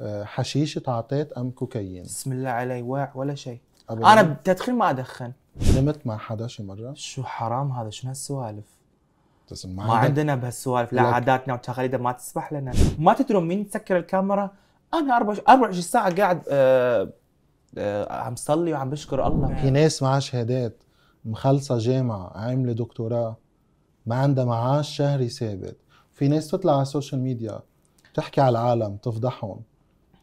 آه، حشيش تعطيت ام كوكايين بسم الله علي واع ولا شيء انا بتدخين ما ادخن نمت مع حدا شي مره شو حرام هذا شنو هالسوالف ما, ما عندنا بهالسوالف لا عاداتنا وتقاليدنا ما تسمح لنا ما تدرون مين تسكر الكاميرا انا 24 ساعه قاعد آه آه عم صلي وعم بشكر الله في ناس معها شهادات مخلصه جامعه عامله دكتوراه ما عندها معاش شهري ثابت في ناس تطلع على السوشيال ميديا تحكي على العالم تفضحهم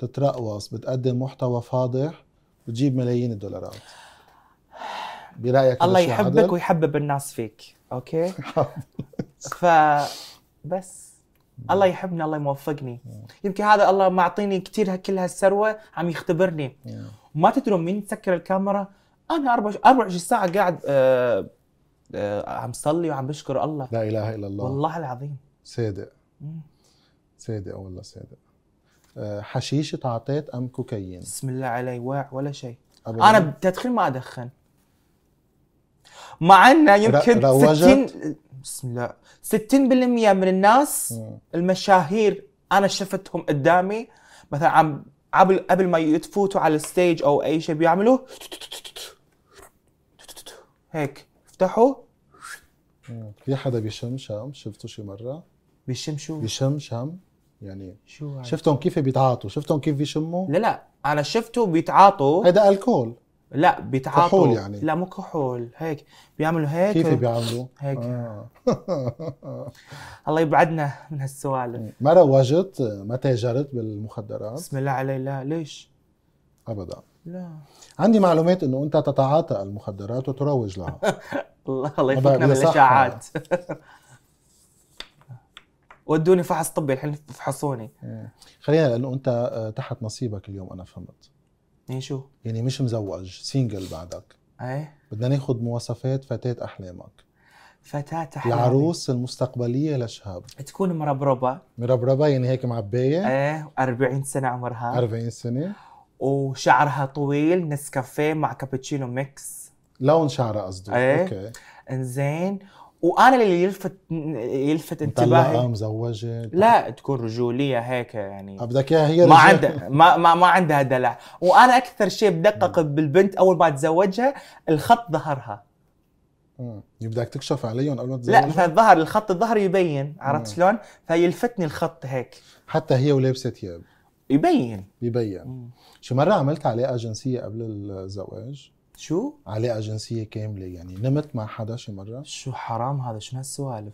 بتترقص بتقدم محتوى فاضح بتجيب ملايين الدولارات برايك الله يحبك عدل؟ ويحبب الناس فيك اوكي ف بس الله يحبني الله يوفقني يمكن هذا الله معطيني كثير كل هالثروه عم يختبرني وما تدرون مين سكر الكاميرا انا 24 ساعه قاعد آه آه عم صلي وعم بشكر الله لا اله الا الله والله العظيم صادق صادق والله صادق آه، حشيش تعطيت ام كوكايين بسم الله علي واع ولا شيء انا بتدخين ما ادخن مع انه يمكن 60 بسم الله 60% من الناس م. المشاهير انا شفتهم قدامي مثلا عم قبل قبل ما يتفوتوا على الستيج او اي شيء بيعملوا هيك افتحوا في حدا بيشم شم شفته شي مره بيشم شو بيشم شم يعني شو شفتهم كيف بيتعاطوا شفتهم كيف بيشموا لا لا انا شفته بيتعاطوا هيدا الكول لا بيتعاطوا كحول يعني لا مو كحول هيك بيعملوا هيك كيف بيعملوا؟ هيك آه. الله يبعدنا من هالسوالف ما روجت ما تاجرت بالمخدرات بسم الله علي لا ليش؟ ابدا لا عندي معلومات انه انت تتعاطى المخدرات وتروج لها الله يفكنا من الاشاعات ودوني فحص طبي الحين فحصوني إيه. خلينا لانه انت آه، تحت نصيبك اليوم انا فهمت يعني شو؟ يعني مش مزوج سينجل بعدك ايه بدنا ناخذ مواصفات فتاة احلامك فتاة احلامك العروس المستقبلية لشهاب تكون مربربة مربربة يعني هيك معباية ايه 40 سنة عمرها 40 سنة وشعرها طويل نسكافيه مع كابتشينو ميكس لون شعرها قصدي ايه اوكي انزين وانا اللي يلفت يلفت انتباهي آه، مزوجه لا تكون رجوليه هيك يعني آه، بدك اياها هي ما عندها ما, ما ما عندها دلع وانا اكثر شيء بدقق بالبنت اول ما اتزوجها الخط ظهرها امم بدك تكشف عليهم قبل ما تتزوجها لا مثلا الظهر الخط الظهر يبين عرفت شلون؟ فيلفتني الخط هيك حتى هي ولابسه ثياب يبين يبين شو مره عملت علاقه جنسيه قبل الزواج؟ شو؟ علاقة جنسيه كامله يعني نمت مع حدا شي مره؟ شو حرام هذا شو هالسوالف؟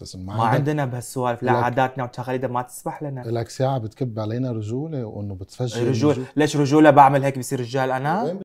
بس ما, ما عندنا بهالسوالف لا عاداتنا وتقاليدنا ما تسمح لنا لك ساعه بتكب علينا رجوله وانه بتفجر رجول ليش رجوله بعمل هيك بصير رجال انا؟